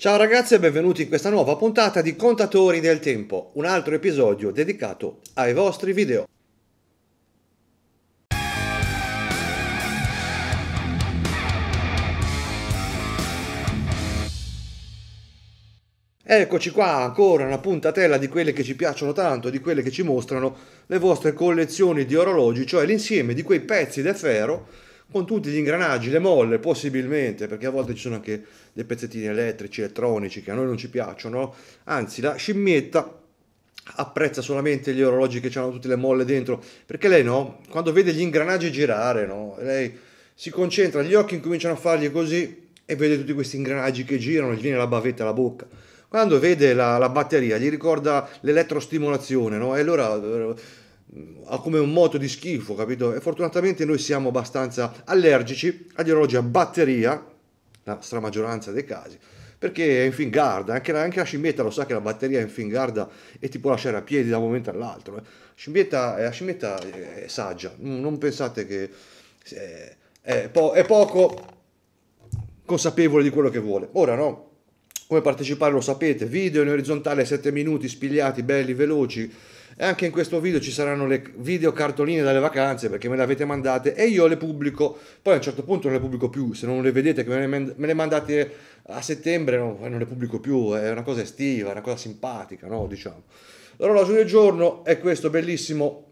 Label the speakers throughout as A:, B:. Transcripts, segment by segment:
A: Ciao ragazzi e benvenuti in questa nuova puntata di Contatori del Tempo, un altro episodio dedicato ai vostri video. Eccoci qua ancora una puntatella di quelle che ci piacciono tanto, di quelle che ci mostrano le vostre collezioni di orologi, cioè l'insieme di quei pezzi di ferro con tutti gli ingranaggi, le molle possibilmente, perché a volte ci sono anche dei pezzettini elettrici, elettronici che a noi non ci piacciono, anzi la scimmietta apprezza solamente gli orologi che hanno tutte le molle dentro, perché lei no, quando vede gli ingranaggi girare, no, lei si concentra, gli occhi incominciano a fargli così e vede tutti questi ingranaggi che girano, gli viene la bavetta alla bocca. Quando vede la, la batteria gli ricorda l'elettrostimolazione, no? E allora eh, ha come un moto di schifo, capito? E fortunatamente noi siamo abbastanza allergici agli orologi a batteria, la stramaggioranza dei casi, perché è in fingarda, anche la, anche la scimmietta lo sa che la batteria è in fingarda e ti può lasciare a piedi da un momento all'altro. La eh. scimmietta, eh, la scimmietta è saggia, non pensate che eh, è, po è poco consapevole di quello che vuole. Ora no, come partecipare lo sapete, video in orizzontale 7 minuti spigliati, belli, veloci e anche in questo video ci saranno le video cartoline dalle vacanze perché me le avete mandate e io le pubblico. Poi a un certo punto non le pubblico più, se non le vedete che me le mandate a settembre no, eh, non le pubblico più, è una cosa estiva, è una cosa simpatica, no? diciamo. L'orologio del giorno è questo bellissimo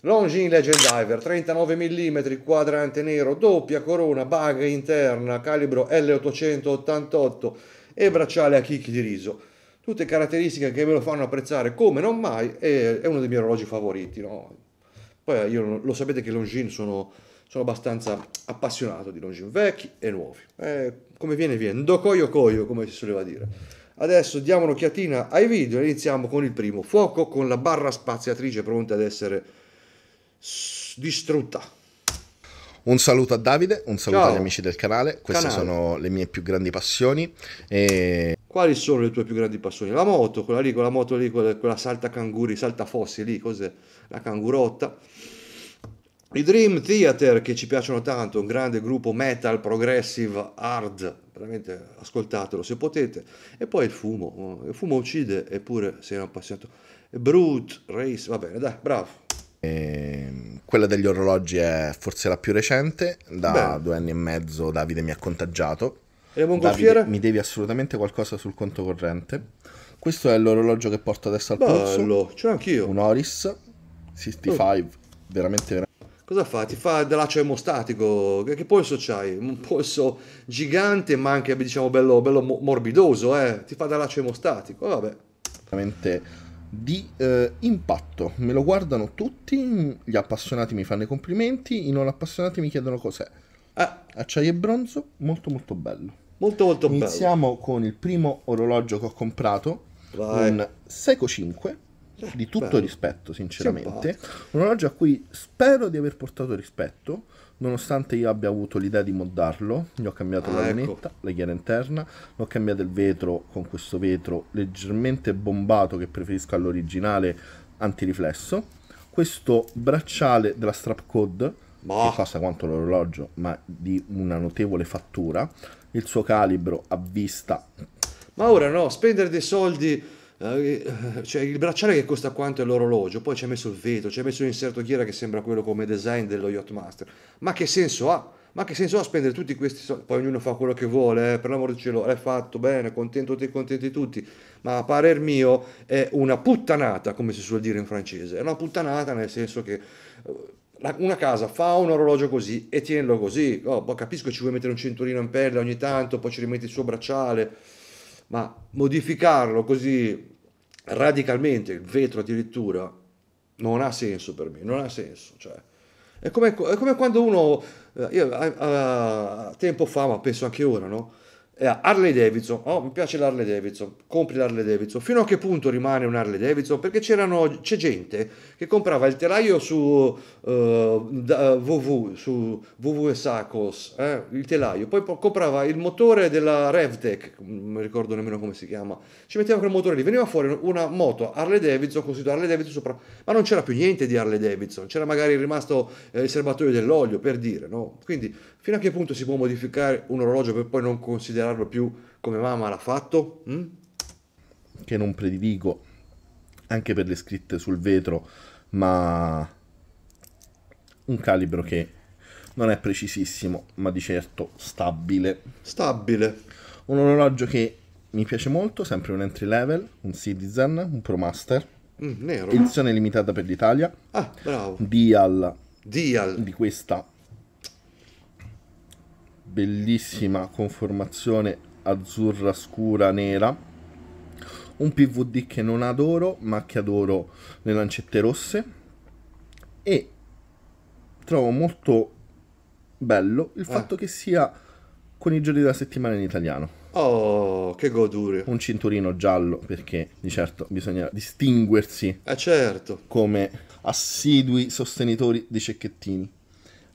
A: Longin Legend Diver 39 mm quadrante nero, doppia corona, baga interna, calibro L888 e bracciale a chicchi di riso tutte caratteristiche che me lo fanno apprezzare come non mai, è, è uno dei miei orologi favoriti. No? Poi eh, io, lo sapete che Longines sono, sono abbastanza appassionato di Longines vecchi e nuovi. Eh, come viene viene, docoio coio come si soleva dire. Adesso diamo un'occhiatina ai video e iniziamo con il primo, fuoco con la barra spaziatrice pronta ad essere distrutta.
B: Un saluto a Davide, un saluto Ciao. agli amici del canale, queste canale. sono le mie più grandi
A: passioni e quali sono le tue più grandi passioni? La moto, quella lì, quella moto lì, quella, quella salta canguri, salta fossi lì, cos'è? La cangurotta. I Dream Theater che ci piacciono tanto, un grande gruppo metal, progressive, hard, veramente ascoltatelo se potete. E poi il fumo, eh, il fumo uccide, eppure sei un appassionato. Brute, Race, va bene, dai, bravo.
B: E ehm, quella degli orologi è forse la più recente, da Beh. due anni e mezzo Davide mi ha contagiato
A: le Davide, mi
B: devi assolutamente qualcosa sul conto corrente. Questo è l'orologio che porto adesso al polso. Bello,
A: ce l'ho anch'io. Un Oris 65, oh. veramente, veramente. Cosa fa? Ti fa dell'accio emostatico. Che, che, polso c'hai? Un polso gigante, ma anche diciamo bello, bello morbidoso, eh. Ti fa dell'accio emostatico. vabbè.
B: Veramente di eh, impatto. Me lo guardano tutti, gli appassionati mi fanno i complimenti, i non appassionati mi chiedono cos'è. Ah. Acciaio e bronzo, molto molto bello. Molto molto Iniziamo bello. Iniziamo con il primo orologio che ho comprato, Vai. un Seiko 5, eh, di tutto bello. rispetto sinceramente. Un orologio a cui spero di aver portato rispetto, nonostante io abbia avuto l'idea di moddarlo, gli ho cambiato ah, la lunetta, ecco. la ghiera interna, l'ho cambiato il vetro con questo vetro leggermente bombato che preferisco all'originale antiriflesso. Questo bracciale della Strapcode, ma... che costa quanto l'orologio, ma di una notevole fattura, il suo calibro a vista.
A: Ma ora no, spendere dei soldi, eh, cioè il bracciale che costa quanto è l'orologio, poi ci ha messo il vetro, ci ha messo l'inserto ghiera che sembra quello come design dello Yacht Master. Ma che senso ha? Ma che senso ha spendere tutti questi soldi? Poi ognuno fa quello che vuole, eh, per l'amor del cielo, l'hai fatto bene, contento te, contenti tutti. Ma a parer mio è una puttanata, come si suol dire in francese. È una puttanata nel senso che eh, una casa fa un orologio così e tienilo così, oh, boh, capisco che ci vuoi mettere un cinturino in perla ogni tanto, poi ci rimetti il suo bracciale, ma modificarlo così radicalmente, il vetro addirittura, non ha senso per me, non ha senso. Cioè, è, come, è come quando uno, eh, io a, a, a tempo fa, ma penso anche ora, no? eh, Harley Davidson, oh, mi piace l'Harley Davidson, compri l'Harley Davidson, fino a che punto rimane un Harley Davidson? Perché c'è gente che comprava il telaio su, uh, da, su VW Sacos, eh, il telaio, poi comprava il motore della Revtech, non mi ricordo nemmeno come si chiama, ci metteva quel motore lì, veniva fuori una moto Harley Davidson, così Harley Davidson sopra, ma non c'era più niente di Harley Davidson, c'era magari rimasto eh, il serbatoio dell'olio, per dire, no? Quindi Fino a che punto si può modificare un orologio per poi non considerarlo più come mamma l'ha fatto? Mm? Che non prediligo
B: anche per le scritte sul vetro, ma un calibro che non è precisissimo, ma di certo stabile. Stabile. Un orologio che mi piace molto, sempre un entry level, un Citizen, un Pro Master.
A: Mm, nero. Edizione
B: limitata per l'Italia.
A: Ah, bravo.
B: Dial. Dial. Di questa bellissima conformazione azzurra scura nera un PVD che non adoro ma che adoro le lancette rosse e trovo molto bello il eh. fatto ah. che sia con i giorni della settimana in italiano Oh, che godure. Un cinturino giallo perché di certo bisogna distinguersi. Eh certo. Come assidui sostenitori di cecchettini.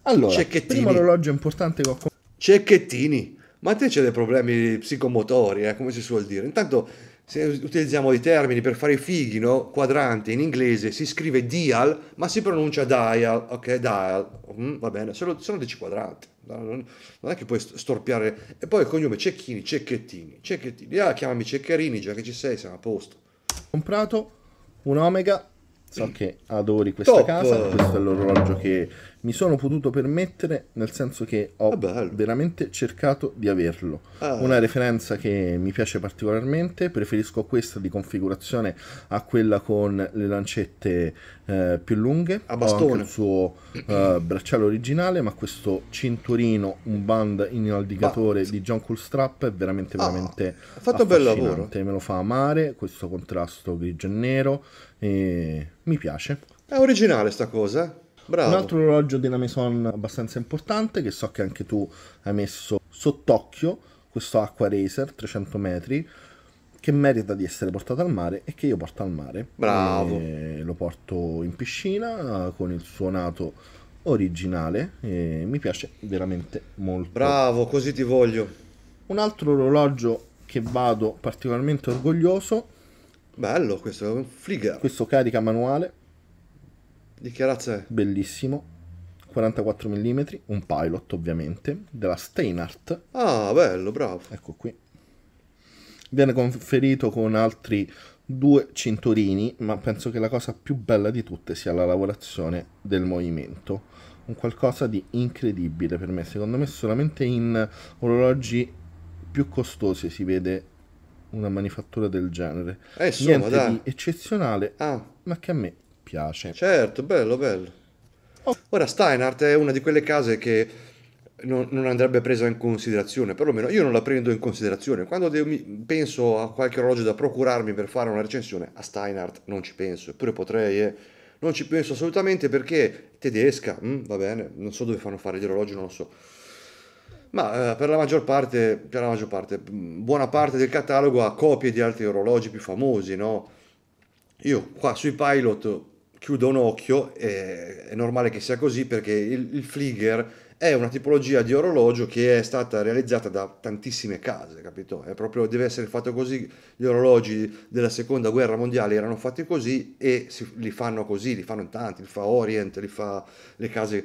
A: Allora, cecchettini. primo orologio
B: importante che ho comprato
A: cecchettini. Ma te c'è dei problemi psicomotori, eh, come si suol dire. Intanto, se utilizziamo i termini per fare i fighi, no? quadrante in inglese si scrive dial, ma si pronuncia dial, ok? Dial, mm, va bene, sono, sono 10 quadranti, non, è che puoi storpiare. E poi il cognome Cecchini, Cecchettini, Cecchettini, ah, chiamami Ceccherini, già che ci sei, siamo a posto.
B: Comprato un Omega So mm. che adori questa Top. casa, questo è l'orologio che mi sono potuto permettere, nel senso che ho ah, veramente cercato di averlo. Ah. Una referenza che mi piace particolarmente, preferisco questa di configurazione a quella con le lancette eh, più lunghe. A bastone. Ho anche il suo eh, bracciale originale, ma questo cinturino, un band inaldicatore ma... Ah. di John Coolstrap è veramente, ah. veramente... Ah, ha fatto un bel lavoro. Me lo fa amare, questo contrasto grigio e nero, e mi piace. È originale sta cosa, Bravo. Un altro orologio della Maison abbastanza importante che so che anche tu hai messo sott'occhio, questo Aqua Racer 300 metri, che merita di essere portato al mare e che io porto al mare.
A: Bravo.
B: E lo porto in piscina con il suo nato originale e mi piace veramente molto.
A: Bravo, così ti voglio.
B: Un altro orologio che vado particolarmente orgoglioso Bello questo, figa. Questo carica manuale.
A: Di che razza è?
B: Bellissimo. 44 mm, un pilot ovviamente, della Steinart.
A: Ah, bello, bravo. Ecco qui.
B: Viene conferito con altri due cinturini, ma penso che la cosa più bella di tutte sia la lavorazione del movimento. Un qualcosa di incredibile per me, secondo me solamente in orologi più costosi si vede una manifattura del genere. Eh, insomma, Niente dai. di eccezionale, ah. ma che a me piace.
A: Certo, bello, bello. Oh. Ora, Steinhardt è una di quelle case che non, non, andrebbe presa in considerazione, perlomeno io non la prendo in considerazione. Quando devo, penso a qualche orologio da procurarmi per fare una recensione, a Steinhardt non ci penso, eppure potrei... Eh non ci penso assolutamente perché tedesca, mh, mm, va bene, non so dove fanno fare gli orologi, non lo so ma eh, per, la maggior parte, per la maggior parte, mm, buona parte del catalogo ha copie di altri orologi più famosi, no? Io qua sui pilot chiudo un occhio, e è normale che sia così perché il, il Flieger è una tipologia di orologio che è stata realizzata da tantissime case, capito? È proprio, deve essere fatto così, gli orologi della seconda guerra mondiale erano fatti così e si, li fanno così, li fanno tanti, li fa Orient, li fa le case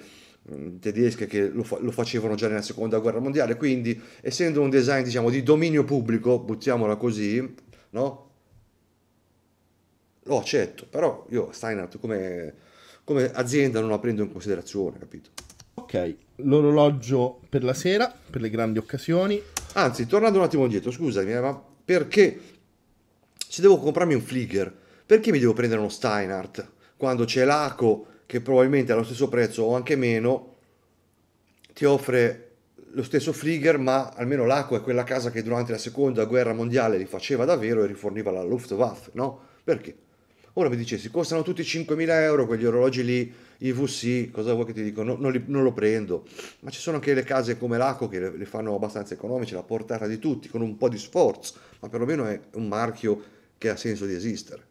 A: Mm, tedesche che lo, fa- lo, facevano già nella seconda guerra mondiale quindi essendo un design diciamo di dominio pubblico buttiamola così no lo accetto però io Steinhardt come, come azienda non la prendo in considerazione capito ok l'orologio per la sera per le grandi occasioni anzi tornando un attimo indietro scusami eh, ma perché se devo comprarmi un Flieger perché mi devo prendere uno Steinhardt quando c'è l'Aco che probabilmente allo stesso prezzo o anche meno ti offre lo stesso Flieger, ma almeno l'acqua è quella casa che durante la seconda guerra mondiale li faceva davvero e riforniva la Luftwaffe, no? Perché? Ora mi dicessi, costano tutti 5.000 euro quegli orologi lì, i VC, cosa vuoi che ti dico? No, non, li, non, lo prendo. Ma ci sono anche le case come l'acqua che le, le, fanno abbastanza economici, la portata di tutti, con un po' di sforzo, ma perlomeno è un marchio che ha senso di esistere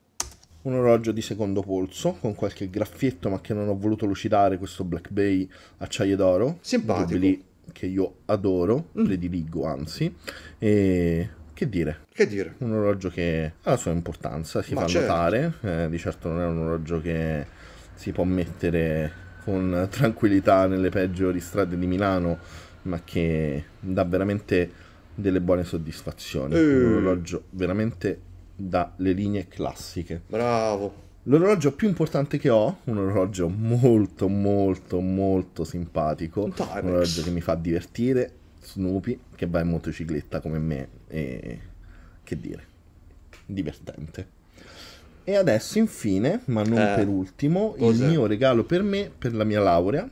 B: un orologio di secondo polso con qualche graffietto ma che non ho voluto lucidare questo Black Bay acciaio d'oro simpatico che io adoro mm. prediligo anzi e che dire? Che dire? Un orologio che ha la sua importanza, si ma fa certo. notare, eh, di certo non è un orologio che si può mettere con tranquillità nelle peggiori strade di Milano, ma che dà veramente delle buone soddisfazioni. E... Un eh. orologio veramente dalle linee classiche.
A: Bravo.
B: L'orologio più importante che ho, un orologio molto molto molto simpatico, Timex. un orologio che mi fa divertire, Snoopy, che va in motocicletta come me e che dire, divertente. E adesso infine, ma non eh, per ultimo, cos'è? il mio regalo per me, per la mia laurea,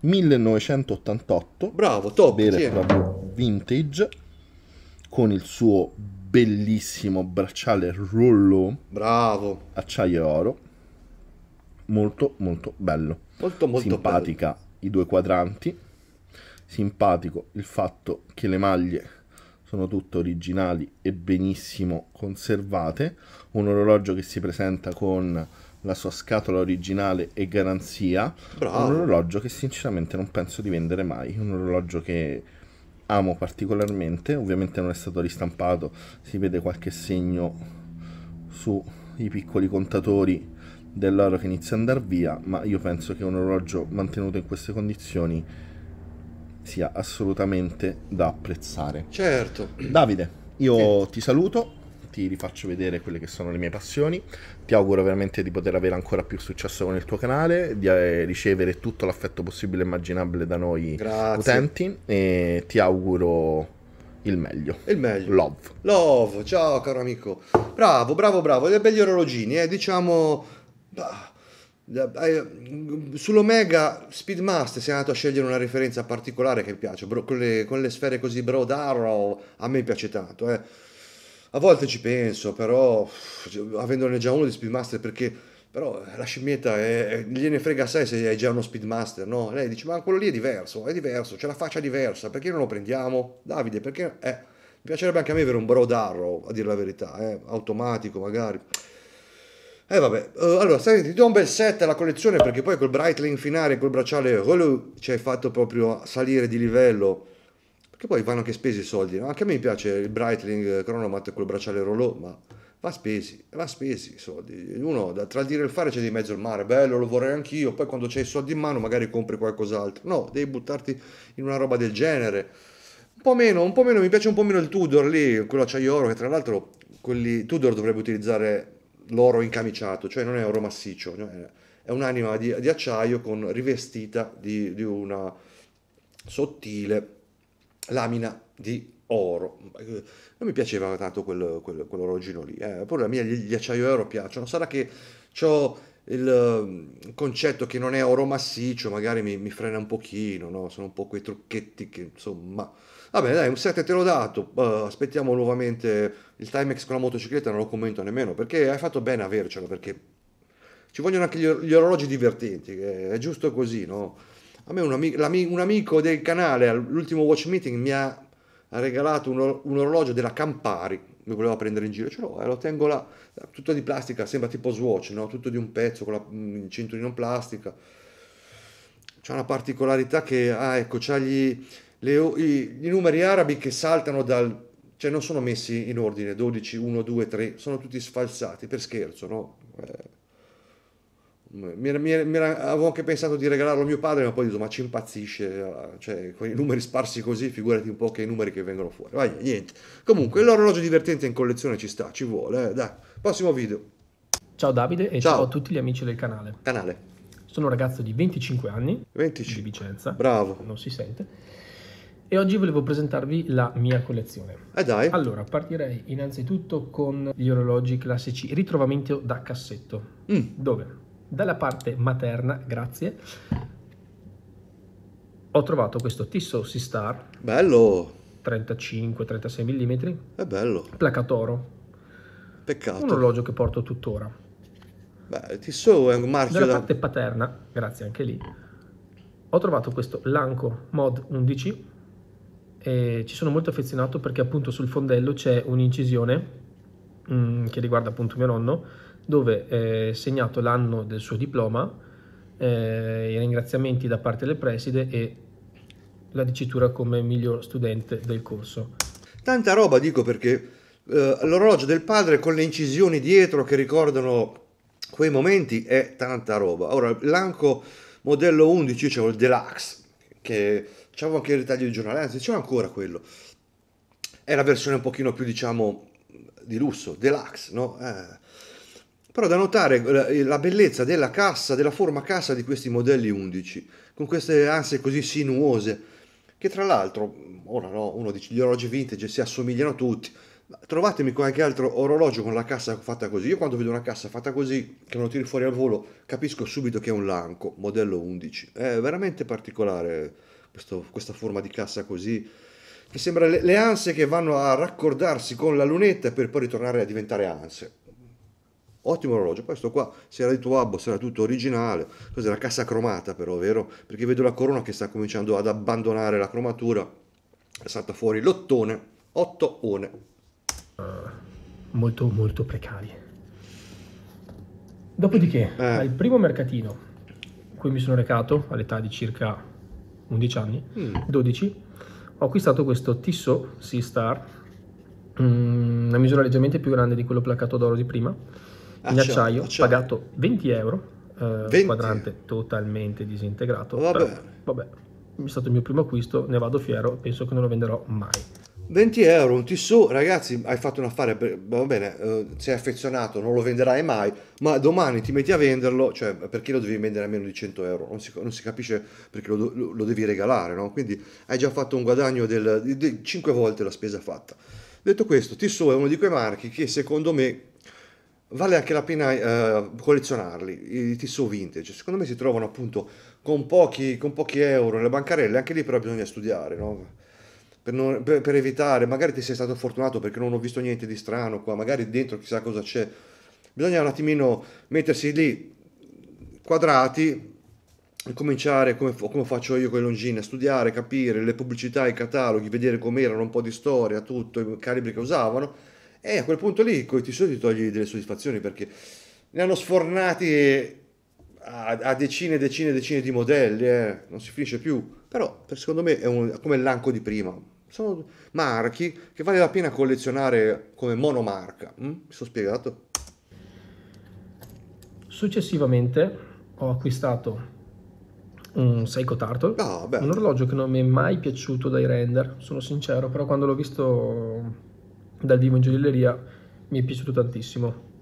B: 1988. Bravo, top. Bere proprio vintage, con il suo bellissimo bracciale rullo. Bravo. Acciaio e oro. Molto molto bello. Molto molto Simpatica bello. i due quadranti. Simpatico il fatto che le maglie sono tutte originali e benissimo conservate. Un orologio che si presenta con la sua scatola originale e garanzia. Bravo. Un orologio che sinceramente non penso di vendere mai. Un orologio che amo particolarmente ovviamente non è stato ristampato si vede qualche segno sui piccoli contatori dell'oro che inizia a andare via ma io penso che un orologio mantenuto in queste condizioni sia assolutamente da apprezzare certo Davide io sì. ti saluto ti rifaccio vedere quelle che sono le mie passioni. Ti auguro veramente di poter avere ancora più successo con il tuo canale, di eh, ricevere tutto l'affetto possibile e immaginabile da noi Grazie. utenti e ti auguro il meglio. Il meglio.
A: Love. Love, ciao caro amico. Bravo, bravo, bravo. Dei begli orologini, eh, diciamo... Eh, eh, Sull'Omega Speedmaster sei andato a scegliere una referenza particolare che piace, bro, con, le, con, le, sfere così bro d'arrow a me piace tanto. Eh. A volte ci penso, però avendone già uno di Speedmaster, perché però la scimmietta è, gliene frega sai se hai già uno Speedmaster, no? Lei dice, ma quello lì è diverso, è diverso, c'è la faccia diversa, perché non lo prendiamo? Davide, perché... Eh, mi piacerebbe anche a me avere un Broad Arrow, a dire la verità, eh, automatico magari. E eh, vabbè, uh, allora, senti, ti do un bel set alla collezione perché poi col Brightling finale, col bracciale ci hai fatto proprio salire di livello che poi vanno anche spesi i soldi. No? Anche a me piace il Breitling eh, Chronomat il bracciale Rolò, ma va spesi, va spesi i soldi. Uno tra il dire e il fare c'è di mezzo il mare, bello, lo vorrei anch'io, poi quando c'hai i soldi in mano magari compri qualcos'altro. No, devi buttarti in una roba del genere. Un po' meno, un po' meno, mi piace un po' meno il Tudor lì, quello acciaio oro, che tra l'altro quelli, Tudor dovrebbe utilizzare l'oro incamiciato, cioè non è oro massiccio, è un'anima di, di acciaio con, rivestita di, di una sottile lamina di oro. Non mi piaceva tanto quel, quel, quell'orologino lì, eh. pure a me gli, gli acciaio oro piacciono, sarà che ho il mm, concetto che non è oro massiccio, magari mi, mi frena un pochino, no? sono un po' quei trucchetti che insomma... Vabbè dai, un 7 te l'ho dato, uh, aspettiamo nuovamente il Timex con la motocicletta, non lo commento nemmeno, perché hai fatto bene avercelo, perché ci vogliono anche gli, or- gli orologi divertenti, eh, è giusto così, no? A me un, amico, un amico del canale all'ultimo watch meeting mi ha, regalato un, un, orologio della Campari, mi voleva prendere in giro, ce l'ho, eh, lo tengo là, tutto di plastica, sembra tipo Swatch, no? tutto di un pezzo con la mh, mm, cinturino in plastica. C'è una particolarità che, ah ecco, c'ha gli, le, i, i numeri arabi che saltano dal, cioè non sono messi in ordine 12, 1, 2, 3, sono tutti sfalsati per scherzo, no? Eh. Mi mi mi avevo anche pensato di regalarlo a mio padre, ma poi ho detto: Ma ci impazzisce, cioè, con i numeri sparsi così, figurati un po' che i numeri che vengono fuori. Vai, niente. Comunque, l'orologio divertente in collezione ci sta, ci vuole. Eh. Dai, prossimo video. Ciao Davide e ciao. ciao a
C: tutti gli amici del canale. Canale. Sono un ragazzo di 25 anni 25. di Vicenza. Bravo. Non si sente. E oggi volevo presentarvi la mia collezione. Eh dai. Allora, partirei innanzitutto con gli orologi classici ritrovamento da cassetto. Mm. Dove? dalla parte materna, grazie, ho trovato questo Tissot C-Star. Bello! 35-36 mm. È bello. Placatoro. Peccato. Un orologio che porto tuttora.
A: Beh, Tissot è un marchio Dalla da... parte
C: paterna, grazie anche lì, ho trovato questo Lanco Mod 11 e ci sono molto affezionato perché appunto sul fondello c'è un'incisione mm, che riguarda appunto mio nonno dove è segnato l'anno del suo diploma, eh, i ringraziamenti da parte del preside e la dicitura come miglior studente del corso.
A: Tanta roba dico perché eh, l'orologio del padre con le incisioni dietro che ricordano quei momenti è tanta roba. Ora, l'Anco modello 11 c'è cioè il Deluxe, che c'avevo anche il ritaglio di giornale, anzi c'è ancora quello. È la versione un pochino più, diciamo, di lusso, Deluxe, no? Eh però da notare eh, la bellezza della cassa, della forma cassa di questi modelli 11, con queste anse così sinuose, che tra l'altro, ora no, uno dice gli orologi vintage si assomigliano tutti, trovatemi qualche altro orologio con la cassa fatta così. Io quando vedo una cassa fatta così, che non tiri fuori al volo, capisco subito che è un Lanco, modello 11. È veramente particolare questo, questa forma di cassa così, che sembra le, le anse che vanno a raccordarsi con la lunetta per poi ritornare a diventare anse ottimo orologio. Questo qua, se era di Tuabbo, se era tutto originale, cos'è una cassa cromata però, vero? Perché vedo la corona che sta cominciando ad abbandonare la cromatura, è salta fuori l'ottone, otto one. Ah,
C: molto, molto precari. Dopodiché, eh. al primo mercatino, cui mi sono recato all'età di circa 11 anni, mm. 12, ho acquistato questo Tissot Sea Star, mm, una misura leggermente più grande di quello placato d'oro di prima, in acciaio, acciaio. pagato 20 euro, eh, 20. quadrante totalmente disintegrato. Vabbè. Però, vabbè, è stato il mio primo acquisto, ne vado fiero, penso che non lo venderò mai.
A: 20 euro un tissù, ragazzi, hai fatto un affare, va bene, eh, sei affezionato, non lo venderai mai, ma domani ti metti a venderlo, cioè perché lo devi vendere a meno di 100 euro? Non si, non si capisce perché lo, lo, devi regalare, no? Quindi hai già fatto un guadagno del, di, 5 volte la spesa fatta. Detto questo, Tissot è uno di quei marchi che secondo me vale anche la pena eh, collezionarli, i Tissot vintage. Secondo me si trovano appunto con pochi, con pochi euro nelle bancarelle, anche lì però bisogna studiare, no? Per, non, per, per, evitare, magari ti sei stato fortunato perché non ho visto niente di strano qua, magari dentro chissà cosa c'è. Bisogna un attimino mettersi lì quadrati e cominciare come, come faccio io con i longini a studiare, capire le pubblicità, i cataloghi, vedere com'erano, un po' di storia, tutto, i calibri che usavano e a quel punto lì con i t ti togli delle soddisfazioni perché ne hanno sfornati a, a decine e decine e decine di modelli, eh. non si finisce più. Però secondo me è un, come l'anco di prima. Sono marchi che vale la pena collezionare come monomarca. Mm? Mi sono spiegato?
C: Successivamente ho acquistato un Seiko Turtle, oh, un orologio che non mi è mai piaciuto dai render, sono sincero, però quando l'ho visto dal vivo in gioielleria mi è piaciuto tantissimo.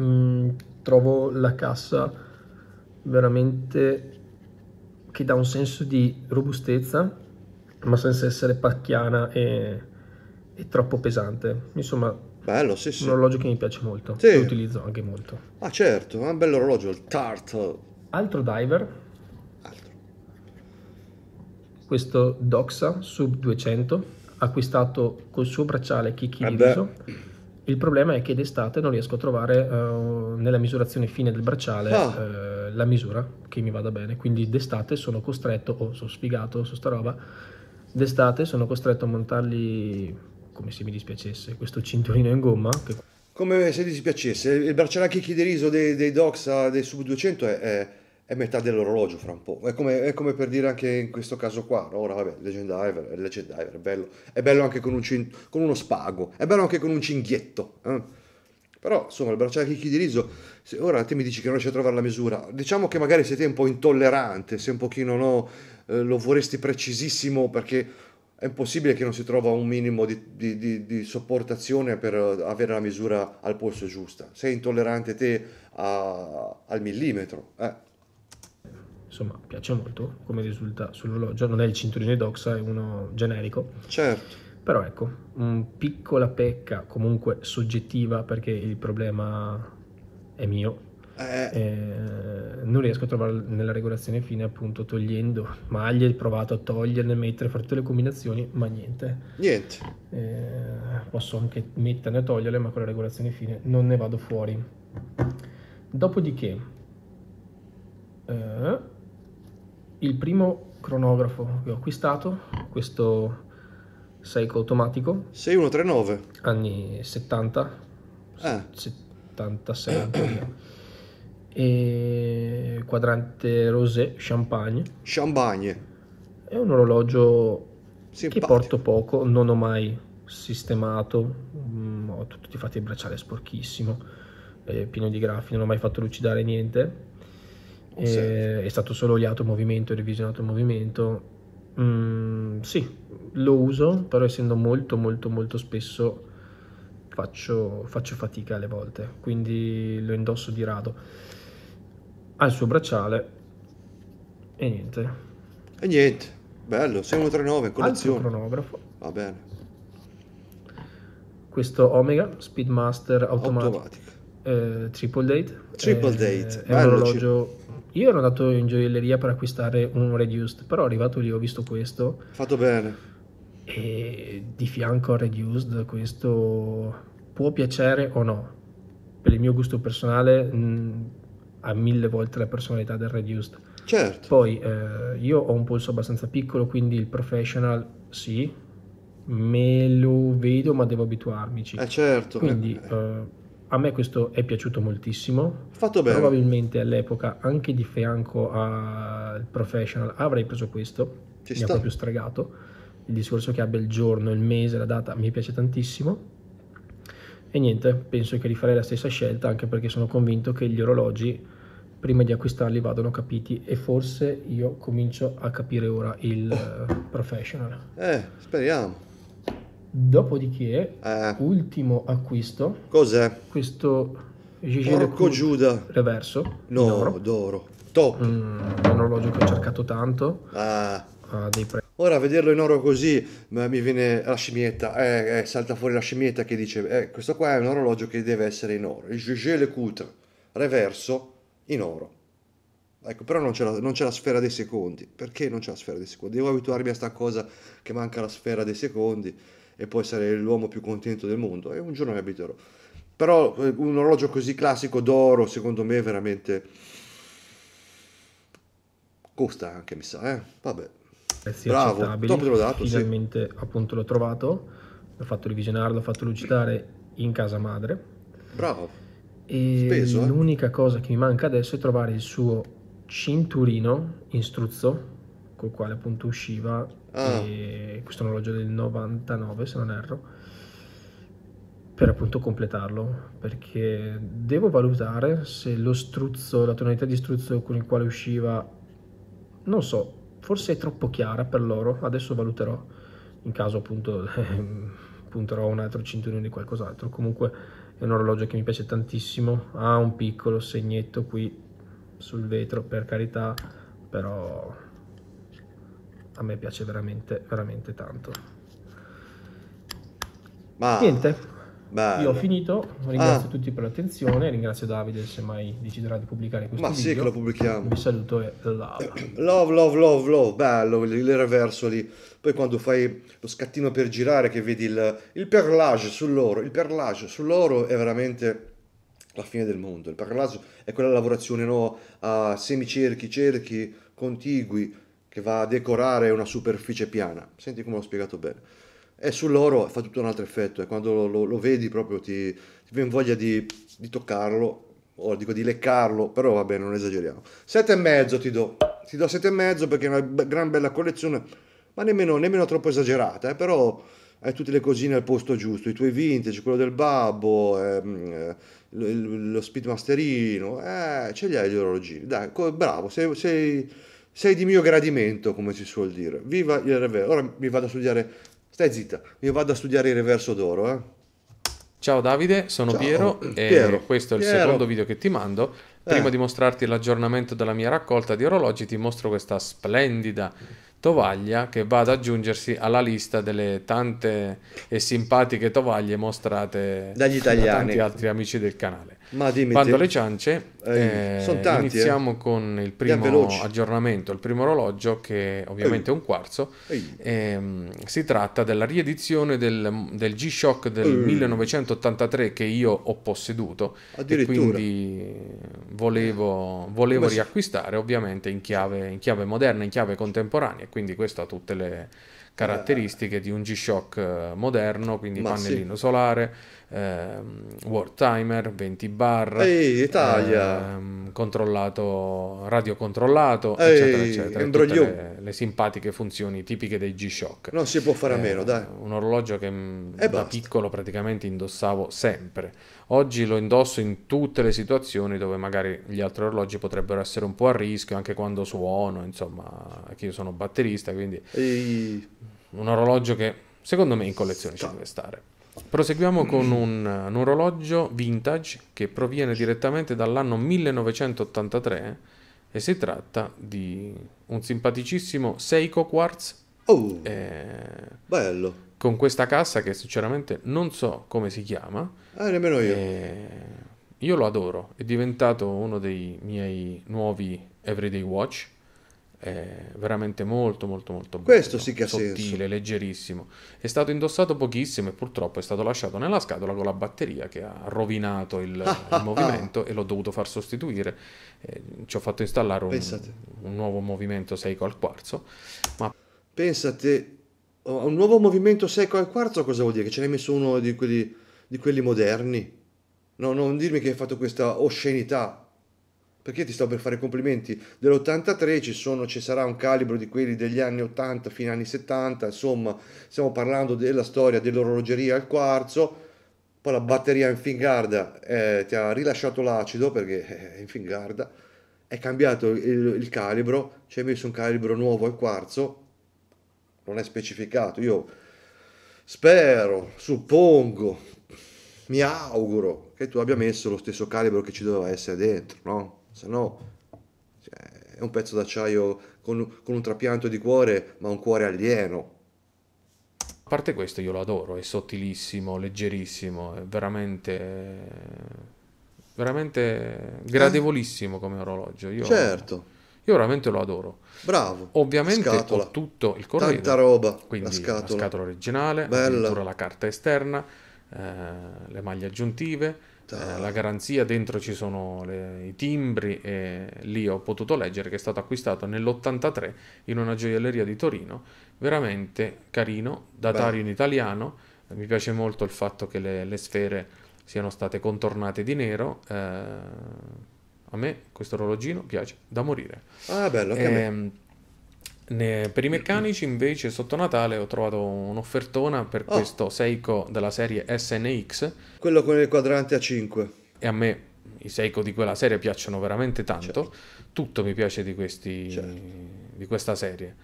C: Mm, trovo la cassa veramente che dà un senso di robustezza, ma senza essere pacchiana e, e troppo pesante. Insomma, Bello, sì, sì. Un orologio che mi piace molto, sì. che utilizzo anche molto.
A: Ah, certo, è un bello orologio, il Tart. Altro diver. Altro.
C: Questo Doxa Sub 200 acquistato col suo bracciale Kiki Kikiribiso. Il problema è che d'estate non riesco a trovare uh, nella misurazione fine del bracciale oh. uh, la misura che mi vada bene. Quindi d'estate sono costretto, o oh, sono sfigato su sta roba, d'estate sono costretto a montargli come se mi dispiacesse questo cinturino in gomma. Che...
A: Come se ti dispiacesse, il bracciale a chicchi di riso dei, dei Doxa del Sub 200 è, è è metà dell'orologio fra un po'. È come, è come, per dire anche in questo caso qua, no? ora vabbè, Legend Diver, Legend Diver è bello, è bello anche con, un cin- con uno spago, è bello anche con un cinghietto. Eh? Però insomma il bracciale chicchi di riso, se, ora te mi dici che non riesci a trovare la misura, diciamo che magari sei un po' intollerante, se un pochino no, eh, lo vorresti precisissimo perché è impossibile che non si trova un minimo di, di, di, di sopportazione per avere la misura al polso giusta. Sei intollerante te a, al millimetro. Eh?
C: insomma piace molto come risulta sull'orologio, non è il cinturino di Doxa, è uno generico. Certo. Però ecco, una piccola pecca comunque soggettiva perché il problema è mio. Eh. Eh, non riesco a trovare nella regolazione fine appunto togliendo maglie, provato a toglierne, mettere, fare tutte le combinazioni, ma niente.
A: Niente. Eh,
C: posso anche metterne e toglierle, ma con la regolazione fine non ne vado fuori. Dopodiché... Uh, il primo cronografo che ho acquistato, questo Seiko automatico. 6139. Anni 70. Eh. 76. e quadrante rosé champagne. Champagne. È un orologio Simpatico. che porto poco, non ho mai sistemato, mm, ho tutti fatti il bracciale sporchissimo, pieno di graffi, non ho mai fatto lucidare niente eh, è stato solo oliato il movimento e revisionato il movimento. Mm, sì, lo uso, però essendo molto molto molto spesso faccio, faccio fatica alle volte, quindi lo indosso di rado. Ha il suo bracciale e niente.
A: E niente, bello, siamo 3-9, colazione. Altro cronografo. Va bene.
C: Questo Omega Speedmaster Automatic, Automatic. Eh, Triple Date. Triple eh,
A: Date. è bello, un orologio
C: io ero andato in gioielleria per acquistare un reduced, però arrivato lì ho visto questo.
A: Fatto bene.
C: E di fianco al reduced questo può piacere o no. Per il mio gusto personale mh, mm, ha mille volte la personalità del reduced. Certo. Poi eh, io ho un polso abbastanza piccolo, quindi il professional sì, me lo vedo ma devo abituarmici. Eh certo. Quindi... Eh. Eh, a me questo è piaciuto moltissimo. Fatto bene. Probabilmente all'epoca, anche di fianco al Professional, avrei preso questo. Ci mi sta. ha proprio stregato. Il discorso che abbia il giorno, il mese, la data mi piace tantissimo. E niente, penso che rifarei la stessa scelta anche perché sono convinto che gli orologi prima di acquistarli vadano capiti e forse io comincio a capire ora il oh. professional.
B: Eh, speriamo. Dopodiché,
C: eh. ultimo acquisto. Cos'è? Questo Gigi Porco Giuda. Reverso. No, d'oro. Top. Mm, un orologio che ho cercato tanto.
A: Ah. dei Ah, Ora vederlo in oro così mi viene la scimmietta, eh, eh, salta fuori la scimmietta che dice eh, questo qua è un orologio che deve essere in oro, il Juge Le Coutre, reverso, in oro. Ecco, però non c'è, la, non c'è, la, sfera dei secondi, perché non c'è la sfera dei secondi? Devo abituarmi a sta cosa che manca la sfera dei secondi e può essere l'uomo più contento del mondo e un giorno mi abiterò. Però eh, un orologio così classico d'oro, secondo me, veramente costa anche, mi sa, eh? Vabbè. Prezzi eh Bravo, top te l'ho dato, Finalmente
C: sì. appunto l'ho trovato, l'ho fatto revisionare, l'ho fatto lucidare in casa madre. Bravo. E Speso, eh. l'unica eh? cosa che mi manca adesso è trovare il suo cinturino in struzzo col quale appunto usciva ah. questo orologio del 99 se non erro, per appunto completarlo, perché devo valutare se lo struzzo, la tonalità di struzzo con il quale usciva, non so, forse è troppo chiara per loro, adesso valuterò, in caso appunto punterò un altro cinturino di qualcos'altro, comunque è un orologio che mi piace tantissimo, ha un piccolo segnetto qui sul vetro per carità, però a me piace veramente, veramente tanto.
A: Ma... Niente. Bello. Io ho finito, ringrazio ah.
C: tutti per l'attenzione, ringrazio Davide se mai deciderà di pubblicare questo Ma video. Ma sì che lo
A: pubblichiamo. Vi saluto e love. Eh, love, love, love, love, bello il reverso lì. Poi quando fai lo scattino per girare che vedi il, il perlage sull'oro, il perlage sull'oro è veramente la fine del mondo. Il perlage è quella lavorazione no? a semicerchi, cerchi, contigui, che va a decorare una superficie piana. Senti come l'ho spiegato bene. E sull'oro fa tutto un altro effetto e quando lo, lo, lo vedi proprio ti, ti viene voglia di, di toccarlo o dico di leccarlo, però va bene, non esageriamo. Sette e mezzo ti do, ti do mezzo perché è una gran bella collezione, ma nemmeno, nemmeno troppo esagerata, eh? però hai tutte le cosine al posto giusto, i tuoi vintage, quello del babbo, ehm, eh, lo, lo speedmasterino, eh, ce li hai gli orologi, dai, bravo, sei, sei sei di mio gradimento, come si suol dire. Viva il reverso. Ora mi vado a studiare, stai zitta, mi vado a studiare il reverso d'oro. Eh.
D: Ciao Davide, sono Ciao. Piero, Piero. questo è il Piero. secondo video che
A: ti mando. Prima eh.
D: di mostrarti l'aggiornamento della mia raccolta di orologi ti mostro questa splendida tovaglia che va ad aggiungersi alla lista delle tante e simpatiche tovaglie mostrate dagli italiani. da tanti altri amici del canale. Ma dimmi Bando alle ciance, eh, eh, tanti, eh. iniziamo eh. con il primo aggiornamento, il primo orologio che ovviamente è un quarzo. Ehm, si tratta della riedizione del, del G-Shock del 1983 che io ho posseduto e quindi volevo, volevo Beh, riacquistare ovviamente in chiave, in chiave moderna, in chiave contemporanea e quindi questo ha tutte le eh. caratteristiche di un G-Shock eh, moderno, quindi Ma pannellino sì. solare Ehm, World Timer, 20 bar, Ehi, Italia. Ehm, controllato, radiocontrollato, Ehi, eccetera, eccetera. Tutte le, le, simpatiche funzioni tipiche dei G-Shock. Non
A: si può fare a meno, eh,
D: dai. Un orologio che mh, mm, da basta. piccolo praticamente indossavo sempre. Oggi lo indosso in tutte le situazioni dove magari gli altri orologi potrebbero essere un po' a rischio, anche quando suono, insomma, che io sono batterista, quindi... Ehi. Un orologio che secondo me in collezione Sta. ci deve stare. Proseguiamo con mm. un, un, orologio vintage che proviene direttamente dall'anno 1983 e si tratta di un simpaticissimo Seiko Quartz. Oh, eh, bello. Con questa cassa che sinceramente non so come si chiama. Eh, nemmeno io. Eh, io lo adoro, è diventato uno dei miei nuovi everyday watch è veramente molto molto molto bello, questo sì che ha sottile, senso. leggerissimo è stato indossato pochissimo e purtroppo è stato lasciato nella scatola con la batteria che ha rovinato il, il movimento e l'ho dovuto far sostituire
A: eh, ci ho fatto installare un, un nuovo movimento 6 al quarzo ma pensate un nuovo movimento 6 al quarzo cosa vuol dire? che ce n'hai messo uno di quelli, di quelli moderni no, non dirmi che hai fatto questa oscenità perché ti sto per fare complimenti, dell'83 ci, sono, ci sarà un calibro di quelli degli anni 80 fino agli anni 70, insomma stiamo parlando della storia dell'orologeria al quarzo, poi la batteria Infingarda eh, ti ha rilasciato l'acido perché eh, è in fingarda è cambiato il, il calibro, ci hai messo un calibro nuovo al quarzo, non è specificato, io spero, suppongo, mi auguro che tu abbia messo lo stesso calibro che ci doveva essere dentro, no? se no cioè, è un pezzo d'acciaio con, con un trapianto di cuore, ma un cuore alieno.
D: A parte questo io lo adoro, è sottilissimo, leggerissimo, è veramente, veramente gradevolissimo come orologio. Io, certo. Io veramente lo adoro. Bravo. Ovviamente scatola. ho tutto il corredo. Tanta roba. Quindi la scatola, la scatola originale, Bella. la carta esterna, eh, le maglie aggiuntive, eh, la garanzia, dentro ci sono le, i timbri e lì ho potuto leggere che è stato acquistato nell'83 in una gioielleria di Torino, veramente carino, datario in italiano, mi piace molto il fatto che le, le sfere siano state contornate di nero. Eh, a me questo orologino piace da morire. Ah, bello, e, ne, per i meccanici invece sotto Natale ho trovato un'offertona per oh. questo Seiko della serie SNX. Quello con il quadrante a 5. E a me i Seiko di quella serie piacciono veramente tanto. Certo. Tutto mi piace di, questi, certo. di questa serie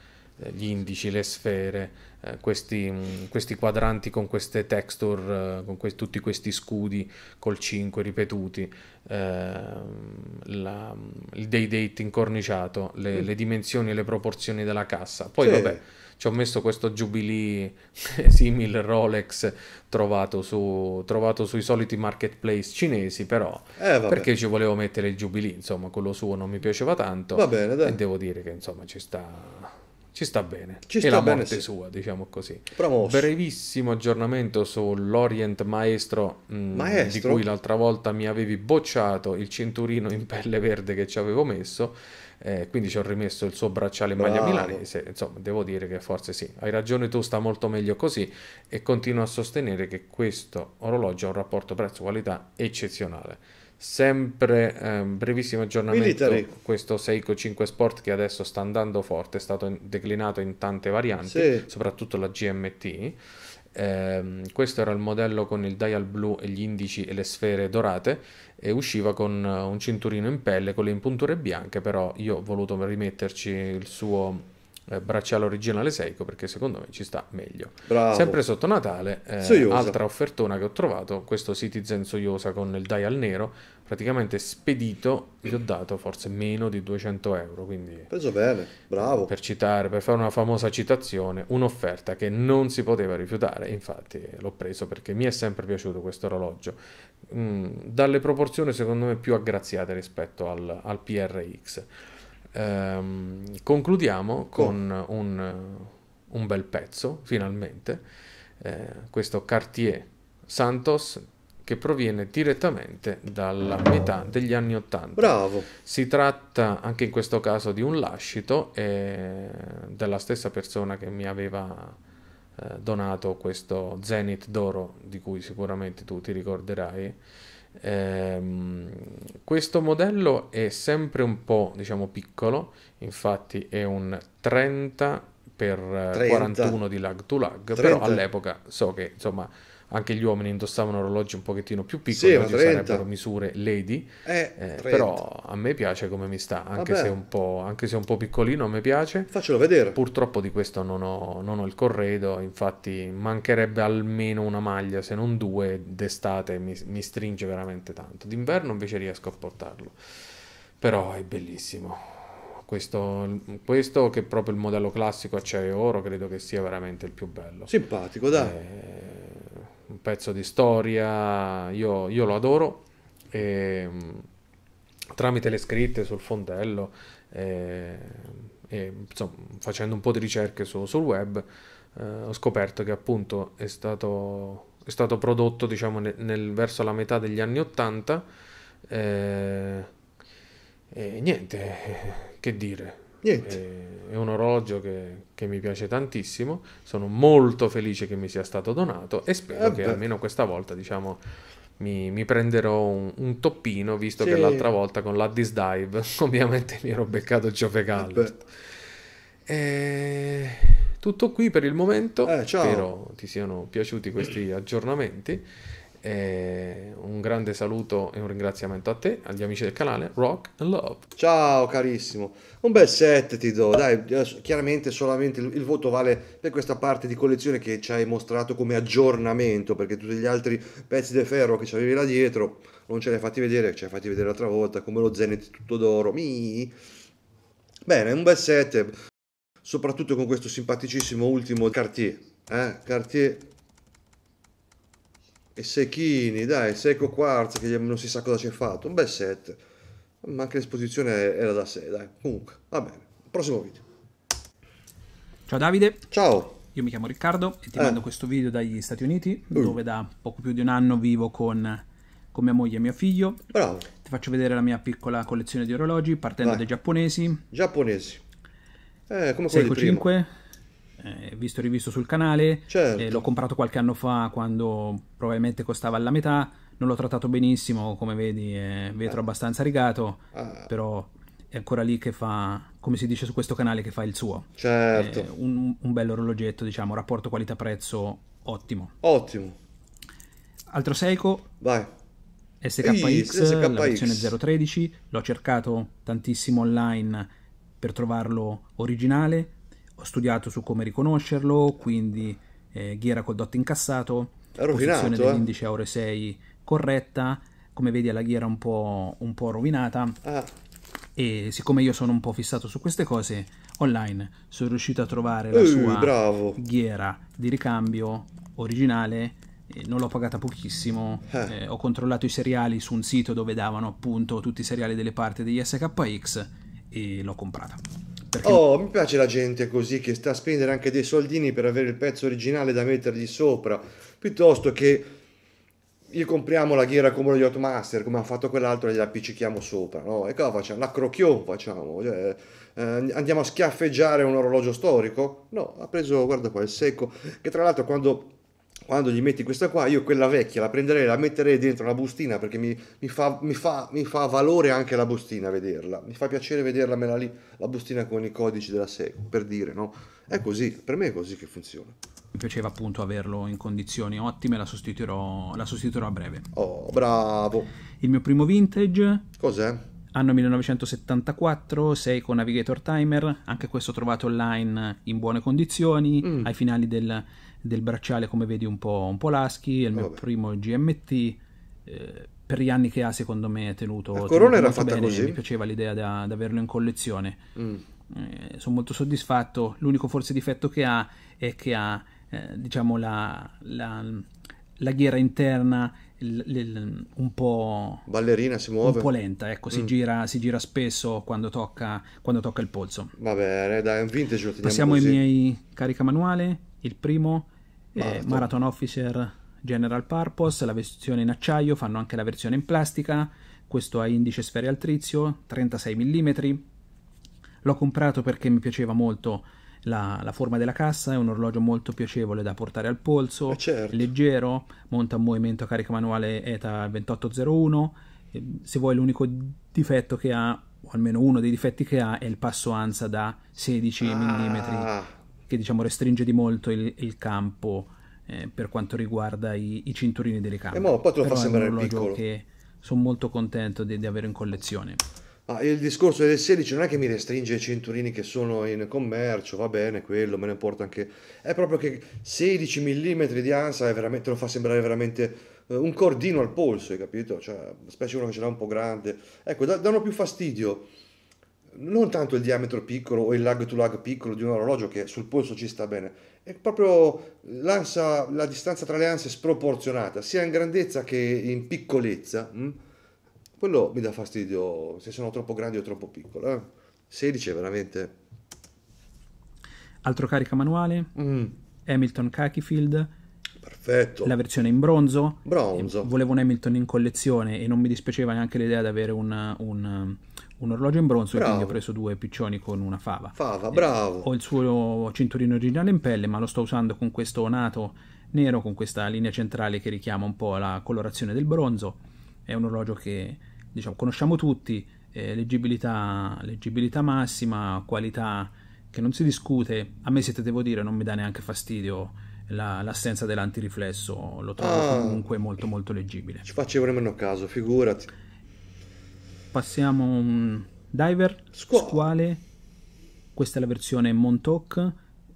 D: eh, gli indici, le sfere, eh, questi, mh, mm, questi, quadranti con queste texture, eh, con que- tutti questi scudi col 5 ripetuti, eh, la, mm, il day date incorniciato, le, mm. le dimensioni e le proporzioni della cassa. Poi sì. vabbè, ci ho messo questo Jubilee simile Rolex trovato, su, trovato, sui soliti marketplace cinesi, però eh, perché ci volevo mettere il Jubilee, insomma quello suo non mi piaceva tanto. Va bene, dai. E devo dire che insomma ci sta ci sta bene. Ci sta e la bene, morte sì. sua, diciamo così. Promosso. Brevissimo aggiornamento sull'Orient Maestro, mh, mm, Maestro, di cui l'altra volta mi avevi bocciato il cinturino in pelle verde che ci avevo messo. Eh, quindi ci ho rimesso il suo bracciale in maglia milanese. Insomma, devo dire che forse sì, hai ragione tu, sta molto meglio così. E continuo a sostenere che questo orologio ha un rapporto prezzo-qualità eccezionale sempre eh, brevissimo aggiornamento Military. questo Seiko 5 Sport che adesso sta andando forte è stato in- declinato in tante varianti sì. soprattutto la GMT eh, questo era il modello con il dial blu e gli indici e le sfere dorate e usciva con eh, un cinturino in pelle con le impunture bianche però io ho voluto rimetterci il suo eh, bracciale originale Seiko perché secondo me ci sta meglio. Bravo. Sempre sotto Natale, eh, altra offertona che ho trovato, questo Citizen Soyosa con il dial nero, praticamente spedito, gli ho dato forse meno di 200 euro, quindi... Preso bene, bravo. Per citare, per fare una famosa citazione, un'offerta che non si poteva rifiutare, infatti l'ho preso perché mi è sempre piaciuto questo orologio, mm, dalle proporzioni secondo me più aggraziate rispetto al, al PRX ehm, concludiamo con un, un, bel pezzo, finalmente, eh, questo Cartier Santos che proviene direttamente dalla metà degli anni Ottanta. Bravo! Si tratta anche in questo caso di un lascito eh, della stessa persona che mi aveva eh, donato questo Zenith d'oro, di cui sicuramente tu ti ricorderai Ehm, questo modello è sempre un po' diciamo piccolo, infatti è un 30 x 41 di lag to lag, 30. però all'epoca so che insomma anche gli uomini indossavano orologi un pochettino più piccoli, sì, oggi sarebbero misure lady, eh, eh, però a me piace come mi sta, anche se, anche se, un po', piccolino a me piace. Faccelo vedere. Purtroppo di questo non ho, non ho, il corredo, infatti mancherebbe almeno una maglia, se non due, d'estate mi, mi stringe veramente tanto. D'inverno invece riesco a portarlo, però è bellissimo. Questo, questo, che è proprio il modello classico acciaio e oro credo che sia veramente il più bello simpatico dai eh, un pezzo di storia, io, io lo adoro. E, ehm, tramite le scritte sul fondello, e, eh, e, insomma, facendo un po' di ricerche su, sul web, eh, ho scoperto che appunto è stato, è stato prodotto diciamo, nel, nel, verso la metà degli anni Ottanta. Eh, e niente, che dire, Niente. È un orologio che, che, mi piace tantissimo. Sono molto felice che mi sia stato donato e spero eh che almeno questa volta, diciamo, mi, mi prenderò un, un, toppino, visto sì. che l'altra volta con l'Addis Dive ovviamente mi ero beccato Giove Gallert. Eh e... Tutto qui per il momento. Eh, Spero ti siano piaciuti questi aggiornamenti. Eh, un grande saluto e un ringraziamento a te, agli amici del canale Rock and
A: Love. Ciao carissimo, un bel set ti do, dai, chiaramente solamente il, il voto vale per questa parte di collezione che ci hai mostrato come aggiornamento, perché tutti gli altri pezzi di ferro che avevi là dietro non ce li hai fatti vedere, ce li hai fatti vedere l'altra volta, come lo Zenith tutto d'oro. Mi... Bene, un bel set, soprattutto con questo simpaticissimo ultimo Cartier. Eh? Cartier e Sechini, dai, Secco Quarz che non si sa cosa ci ha fatto, un bel set, ma anche l'esposizione era da sé, dai. Comunque, va bene, prossimo video.
E: Ciao Davide. Ciao. Io mi chiamo Riccardo e ti eh. mando questo video dagli Stati Uniti, uh. dove da poco più di un anno vivo con, con, mia moglie e mio figlio. Bravo. Ti faccio vedere la mia piccola collezione di orologi, partendo dai. dai giapponesi. Giapponesi.
A: Eh, come quelli 5
E: eh, visto e rivisto sul canale, eh, certo. eh, l'ho comprato qualche anno fa quando probabilmente costava la metà, non l'ho trattato benissimo, come vedi è eh, vetro ah. abbastanza rigato, ah. però è ancora lì che fa, come si dice su questo canale, che fa il suo.
A: Certo. Eh,
E: un, un bello orologetto, diciamo, rapporto qualità-prezzo ottimo. Ottimo. Altro Seiko. Vai. SKX, SKX. la versione 013, l'ho cercato tantissimo online per trovarlo originale, ho studiato su come riconoscerlo, quindi eh, ghiera col dot incassato, Rovinato, posizione eh? dell'indice Aure 6 corretta, come vedi è la ghiera un po', un po rovinata. Ah. E siccome io sono un po' fissato su queste cose, online sono riuscito a trovare la uh, sua bravo. ghiera di ricambio originale non l'ho pagata pochissimo. Eh. Eh, ho controllato i seriali su un sito dove davano appunto tutti i seriali delle parti degli SKX e l'ho comprata. Perché...
A: Oh, mi piace la gente così che sta a spendere anche dei soldini per avere il pezzo originale da mettergli sopra, piuttosto che io compriamo la ghiera come lo Yachtmaster, come ha fatto quell'altro, e gliela appiccichiamo sopra, no? E cosa facciamo la crocchion, facciamo, cioè, eh, andiamo a schiaffeggiare un orologio storico? No, ha preso, guarda qua, il secco, che tra l'altro quando quando gli metti questa qua, io quella vecchia la prenderei, la metterei dentro la bustina perché mi, mi, fa, mi, fa, mi fa, valore anche la bustina vederla, mi fa piacere vederla mela lì, la bustina con i codici della SECO, per dire, no? È così, per me è così che funziona.
E: Mi piaceva appunto averlo in condizioni ottime, la sostituirò, la sostituirò a breve.
A: Oh, bravo!
E: Il mio primo vintage... Cos'è? anno 1974, 6 con Navigator Timer, anche questo trovato online in buone condizioni, mm. ai finali del del bracciale come vedi un po', un po laschi, è il mio Vabbè. primo GMT, eh, per gli anni che ha secondo me è tenuto... La corona era fatta bene, così? Mi piaceva l'idea di averlo in collezione. Mm. Eh, sono molto soddisfatto, l'unico forse difetto che ha è che ha eh, diciamo la, la, la, ghiera interna il, il, un po'
A: ballerina si muove un po' lenta ecco mm. si,
E: gira, si, gira, spesso quando tocca, quando tocca il polso
A: va bene dai un vintage lo passiamo così. ai miei
E: carica manuale il primo Marathon. Eh, Marathon Officer General Purpose, la versione in acciaio, fanno anche la versione in plastica, questo ha indice sfere al trizio, 36 mm, l'ho comprato perché mi piaceva molto la, la, forma della cassa, è un orologio molto piacevole da portare al polso, eh certo. leggero, monta un movimento a carica manuale ETA 2801, eh, se vuoi l'unico difetto che ha, o almeno uno dei difetti che ha, è il passo ANSA da 16 ah. mm che diciamo restringe di molto il, il campo eh, per quanto riguarda i, i cinturini delle eh, camere. E mo, poi te lo Però fa sembrare piccolo. Che sono molto contento di, di avere in collezione.
A: Ah, il discorso del 16 non è che mi restringe i cinturini che sono in commercio, va bene quello, me ne porto anche... È proprio che 16 mm di ansa veramente, lo fa sembrare veramente eh, un cordino al polso, hai capito? Cioè, specie uno che ce l'ha un po' grande. Ecco, danno più fastidio non tanto il diametro piccolo o il lag to lag piccolo di un orologio che sul polso ci sta bene, è proprio l'ansia, la distanza tra le ansie sproporzionata, sia in grandezza che in piccolezza. Mm? Quello mi dà fastidio se sono troppo grandi o troppo piccolo. Eh? 16 veramente.
E: Altro carica manuale? Mm. Hamilton Cakifield.
A: Perfetto. La versione in bronzo.
E: Bronzo. Volevo un Hamilton in collezione e non mi dispiaceva neanche l'idea di avere un, un un orologio in bronzo bravo. e quindi ho preso due piccioni con una fava.
A: Fava, eh, bravo. Ho il
E: suo cinturino originale in pelle, ma lo sto usando con questo nato nero con questa linea centrale che richiama un po' la colorazione del bronzo. È un orologio che diciamo conosciamo tutti, eh, leggibilità, leggibilità massima, qualità che non si discute. A me se te devo dire non mi dà neanche fastidio la, l'assenza dell'antiriflesso, lo trovo ah, comunque molto
A: molto leggibile. Ci facevo nemmeno caso, figurati passiamo un
E: diver, Squall. squale, questa è la versione Montauk,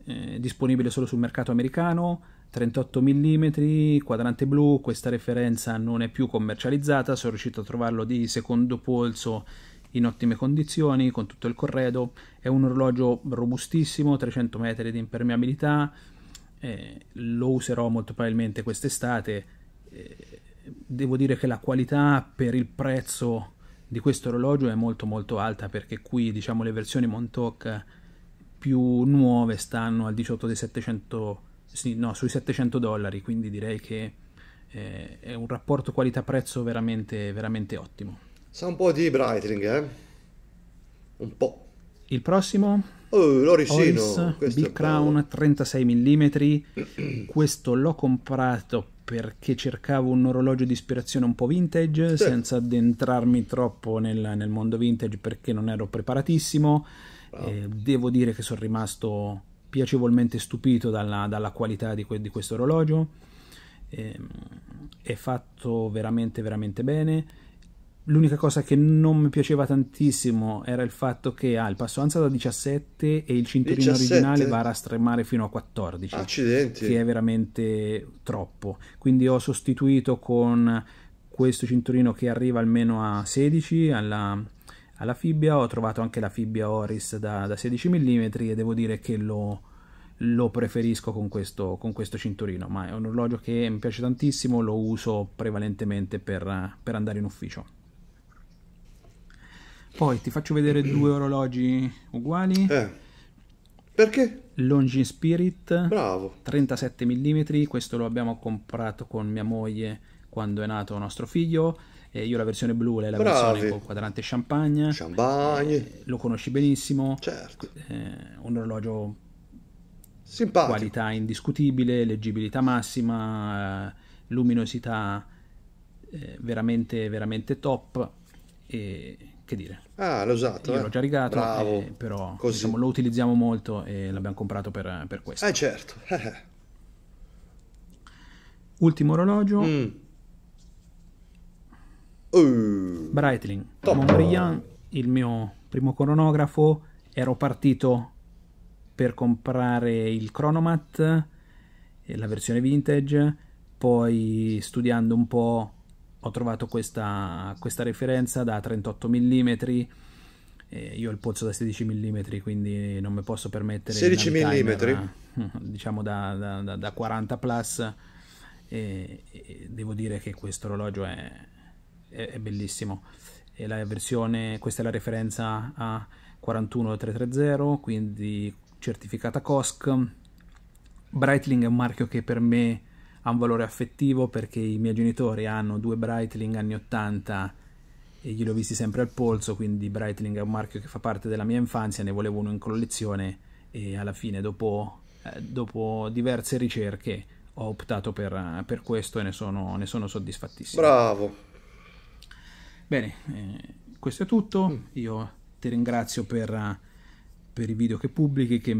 E: eh, disponibile solo sul mercato americano, 38 mm, quadrante blu, questa referenza non è più commercializzata, sono riuscito a trovarlo di secondo polso in ottime condizioni, con tutto il corredo, è un orologio robustissimo, 300 metri di impermeabilità, eh, lo userò molto probabilmente quest'estate, eh, devo dire che la qualità per il prezzo di questo orologio è molto molto alta perché qui diciamo le versioni Montauk più nuove stanno al di sotto dei 700 sì, no, sui 700 dollari quindi direi che eh, è un rapporto qualità prezzo veramente veramente ottimo
A: sa un po' di Breitling eh? un po' il prossimo oh, l'oricino Oris, Big
E: Crown 36 mm questo l'ho comprato perché cercavo un orologio di ispirazione un po' vintage, certo. senza addentrarmi troppo nel, nel, mondo vintage perché non ero preparatissimo. Wow. Eh, devo dire che sono rimasto piacevolmente stupito dalla, dalla qualità di, que- di, questo orologio. Eh, è fatto veramente, veramente bene L'unica cosa che non mi piaceva tantissimo era il fatto che ha ah, il passo anza da 17 e il cinturino 17? originale va a rastremare fino a 14. Accidenti. Che è veramente troppo. Quindi ho sostituito con questo cinturino che arriva almeno a 16 alla, alla fibbia. Ho trovato anche la fibbia Oris da, da 16 mm e devo dire che lo, lo preferisco con questo, con questo, cinturino, ma è un orologio che mi piace tantissimo, lo uso prevalentemente per, per andare in ufficio. Poi ti faccio vedere due orologi uguali. Eh. Perché? Longin Spirit. Bravo. 37 mm, questo lo abbiamo comprato con mia moglie quando è nato nostro figlio. E io la versione blu, lei la Bravi. versione con quadrante champagne. Champagne. Eh, lo conosci benissimo. Certo. Eh, un orologio Simpatico. Qualità indiscutibile, leggibilità massima, eh, luminosità eh, veramente, veramente top e che dire. Ah, l'ho usato. Io eh? l'ho già rigato, eh, però diciamo, lo utilizziamo molto e l'abbiamo comprato per, per questo. Eh certo. Eh, eh. Ultimo orologio. Mm.
A: Uh.
E: Breitling. Montbriand, il mio primo cronografo. Ero partito per comprare il Chronomat, eh, la versione vintage, poi studiando un po' ho trovato questa, questa referenza da 38 mm eh, io ho il polso da 16 mm quindi non mi posso permettere 16 mm diciamo da, da, da, da 40 plus e, e devo dire che questo orologio è, è, è bellissimo e la versione questa è la referenza a 41330 quindi certificata COSC Breitling è un marchio che per me ha un valore affettivo perché i miei genitori hanno due Breitling anni 80 e glielo ho visti sempre al polso, quindi Breitling è un marchio che fa parte della mia infanzia, ne volevo uno in collezione e alla fine dopo, eh, dopo diverse ricerche ho optato per, per questo e ne sono, ne sono,
A: soddisfattissimo. Bravo.
E: Bene, eh, questo è tutto, mm. io ti ringrazio per, per i video che pubblichi, che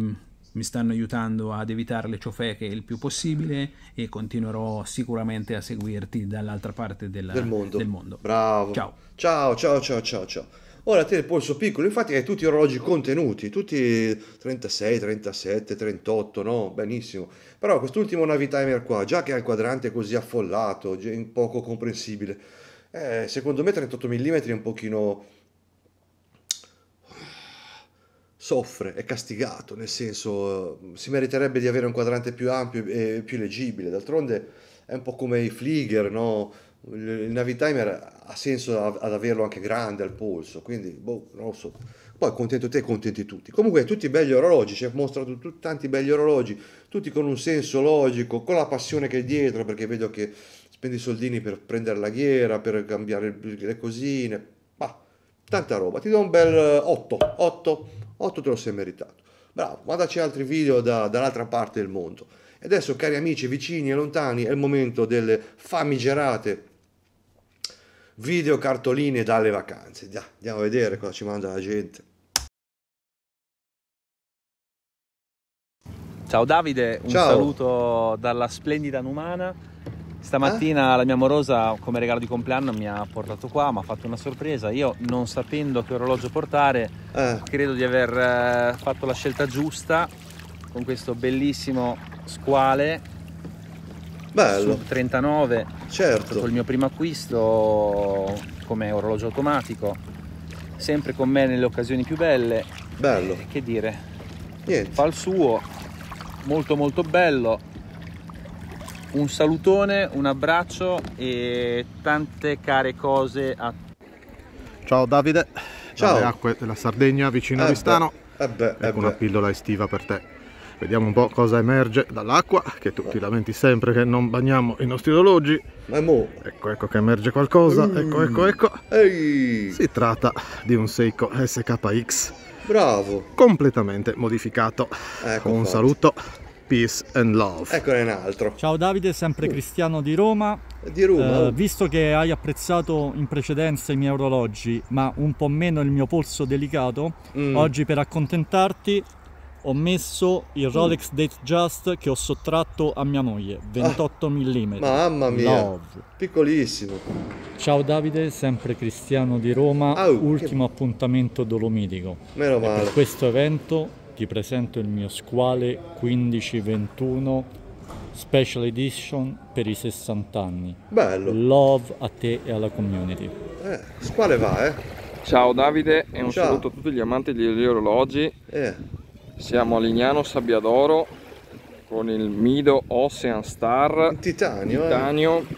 E: mi stanno aiutando ad evitare le ciofeche il più possibile e continuerò sicuramente a seguirti dall'altra parte della, del, mondo.
A: del, mondo. Bravo. Ciao. Ciao, ciao, ciao, ciao, ciao. Ora te il polso piccolo, infatti hai tutti gli orologi contenuti, tutti 36, 37, 38, no? Benissimo. Però quest'ultimo Navitimer qua, già che ha il quadrante così affollato, poco comprensibile, eh, secondo me 38 mm è un pochino soffre, è castigato, nel senso eh, si meriterebbe di avere un quadrante più ampio e più leggibile. D'altronde è un po' come i Flieger, no? Il Navi Timer ha senso ad averlo anche grande al polso, quindi boh, non lo so. Poi contento te, contenti tutti. Comunque tutti belli orologi, ci ha mostrato t- tanti belli orologi, tutti con un senso logico, con la passione che è dietro, perché vedo che spendi soldini per prendere la ghiera, per cambiare le cosine, bah, tanta roba. Ti do un bel 8, eh, 8 8 te lo sei meritato. Bravo, guardaci altri video da, dall'altra parte del mondo. E adesso, cari amici vicini e lontani, è il momento delle famigerate video cartoline dalle vacanze. Da, andiamo a vedere cosa ci manda la gente. Ciao
B: Davide, un Ciao. saluto dalla splendida Numana
E: Stamattina
B: eh? la mia amorosa
E: come regalo di compleanno mi ha portato qua, mi ha fatto una sorpresa. Io non sapendo che orologio portare, eh. credo di aver eh, fatto la scelta giusta con questo bellissimo squale. Bello. Sub 39.
A: Certo. È stato il
E: mio primo acquisto come orologio automatico. Sempre con me nelle occasioni più belle. Bello. Eh, che dire? Niente. Fa il suo, molto molto bello un salutone, un abbraccio e tante care cose a
A: Ciao Davide, Ciao. dalle acque della Sardegna vicino eh a Vistano. Eh ecco eh una pillola estiva per te. Vediamo un po' cosa
B: emerge dall'acqua, che tu ti lamenti sempre che non bagniamo i nostri orologi. Ma mo. Ecco,
A: ecco che emerge qualcosa, mm. ecco, ecco, ecco. Ehi. Si tratta di un Seiko SKX. Bravo. Completamente modificato. Ecco un fatto. saluto peace and love. Eccone un altro. Ciao Davide, sempre mm. Cristiano di Roma. Di Roma. Eh, visto che hai apprezzato in precedenza i miei orologi, ma un po' meno il mio polso
B: delicato, mm. oggi per accontentarti ho messo il mm. Rolex mm. Datejust
A: che ho sottratto a mia moglie, 28 ah, mm. Mamma mia, Love. piccolissimo. Ciao Davide, sempre Cristiano di Roma, oh, ultimo che... appuntamento dolomitico. Meno male. per questo evento ti presento il mio squale
B: 1521 Special Edition per i 60 anni. Bello. Love a te e alla community.
A: Eh, squale va, eh. Ciao Davide e un Ciao. saluto a tutti gli amanti degli orologi. Eh. Siamo a Lignano Sabbiadoro
D: con il Mido Ocean Star in titanio, titanio eh.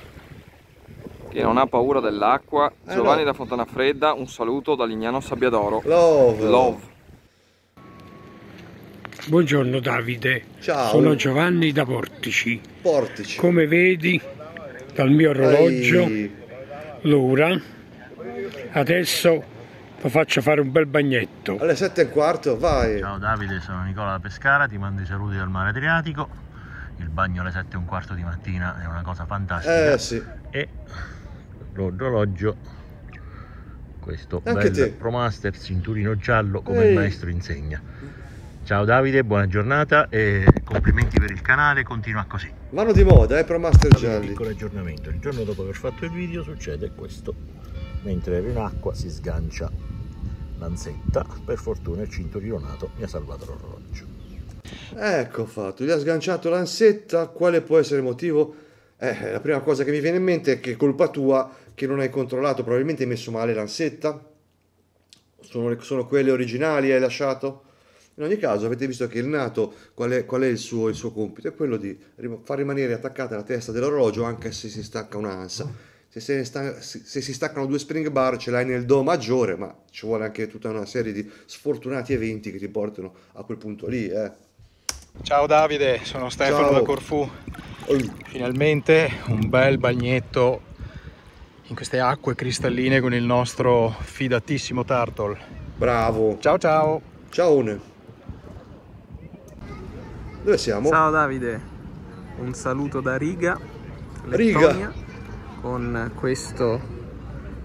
D: che non ha paura dell'acqua. Eh, Giovanni no. da Fontana Fredda, un saluto da Lignano Sabbiadoro. Love. Love. Buongiorno Davide, Ciao.
A: sono
E: Giovanni da Portici. Portici. Come vedi dal mio orologio
B: Ehi.
C: l'ora, adesso lo faccio fare un bel
A: bagnetto. Alle 7 e un quarto, vai. Ciao
B: Davide, sono Nicola da Pescara, ti mando i saluti dal mare Adriatico. Il bagno alle 7 e un quarto di mattina è una cosa fantastica. Eh sì. E l'orologio questo Anche bel te. Pro Master cinturino giallo come Ehi. il maestro insegna Ciao Davide, buona giornata e complimenti per il canale, continua così.
A: Vanno di moda, eh, ProMaster Gialli. Un piccolo aggiornamento, il giorno dopo aver fatto il video succede questo. Mentre ero in acqua si sgancia l'anzetta,
B: per fortuna il cinto gironato mi ha salvato l'orologio.
A: Ecco fatto, gli ha sganciato l'ansetta, quale può essere il motivo? Eh, la prima cosa che mi viene in mente è che è colpa tua che non hai controllato, probabilmente hai messo male l'ansetta. Sono, sono quelle originali, hai lasciato? In ogni caso avete visto che il nato, qual è, qual è il, suo, il, suo, compito? È quello di far rimanere attaccata la testa dell'orologio anche se si stacca un'ansa. Se, sta, se, si staccano due spring bar ce l'hai nel Do maggiore, ma ci vuole anche tutta una serie di sfortunati eventi che ti portano a quel punto lì. Eh.
E: Ciao Davide, sono Stefano Ciao. da Corfù.
A: Finalmente un bel bagnetto
E: in queste acque cristalline con il nostro fidatissimo Turtle.
A: Bravo. Ciao ciao. Ciao. Dove siamo?
D: Ciao Davide, un saluto da Riga, Lettonia, Riga. con
E: questo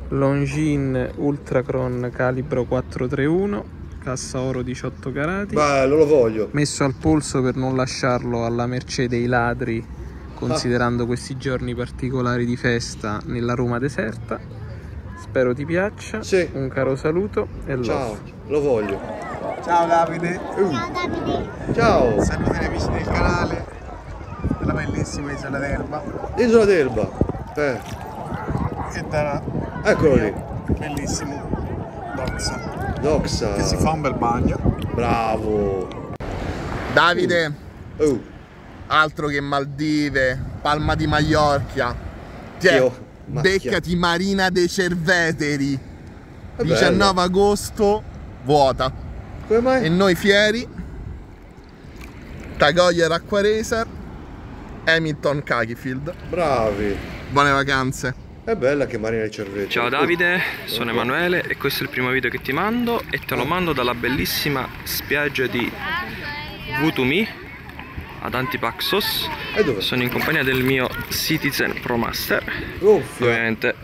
E: Longin Ultracron calibro 431, cassa oro 18 carati. Bello, lo voglio. Messo al polso per non lasciarlo alla mercé dei ladri, considerando ah. questi giorni particolari di festa nella Roma deserta. Spero ti piaccia, sì. un caro saluto e love. Ciao,
A: lo voglio. Ciao Davide. Uh. Ciao Davide. Ciao. Saluti gli amici del
E: canale
D: della bellissima Isola d'Erba.
A: Isola d'Erba. Eh. E da Eccolo lì.
B: Bellissimo. Doxa. Doxa. Che si fa un bel bagno. Bravo. Davide. Uh. Uh. Altro che Maldive, Palma di Maiorchia. Cioè, Tio! beccati Marina dei Cerveteri. 19 agosto vuota. Come mai? E noi fieri. Tagoyer Acquaresar. Hamilton Cakifield. Bravi. Buone vacanze.
A: È bella che marina il cervello. Ciao Davide, sono
D: Emanuele e questo è il primo video che ti mando e te lo ah. mando dalla bellissima spiaggia di Vutumi ad Antipaxos. E dove? Sono in compagnia del mio Citizen Pro Master. Uffia. Ovviamente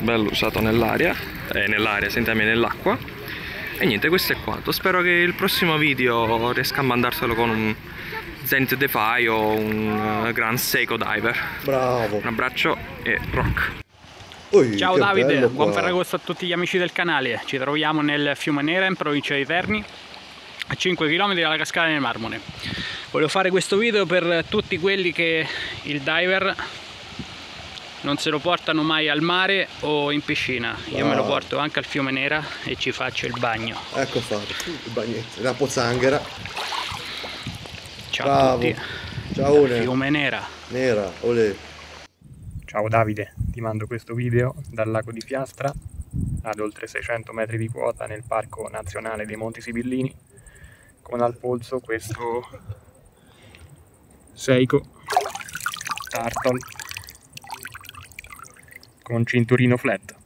D: bello usato nell'aria, eh, nell'aria, sentami nell'acqua. E niente, questo è quanto. Spero che il prossimo video riesca a mandarselo con un Zenith Defy o un eh, Gran Seiko Diver. Bravo. Un abbraccio e rock.
C: Ui, Ciao Davide, buon Ferragosto
E: a tutti gli amici del canale. Ci troviamo nel Fiume Nera in provincia di Terni, a 5 km dalla Cascata del Marmone. Volevo fare questo video per tutti quelli che il diver non se lo portano mai al mare o in piscina io ah. me lo ah. porto anche al fiume Nera e ci faccio il bagno
A: ecco fatto il bagnetto la pozzanghera ciao Bravo. a tutti ciao Ole. fiume Nera Nera Ole ciao Davide ti mando
D: questo video dal lago di Piastra ad oltre 600 metri di quota nel parco nazionale dei Monti Sibillini con al polso questo Seiko
A: Turtle
D: con un cinturino flat.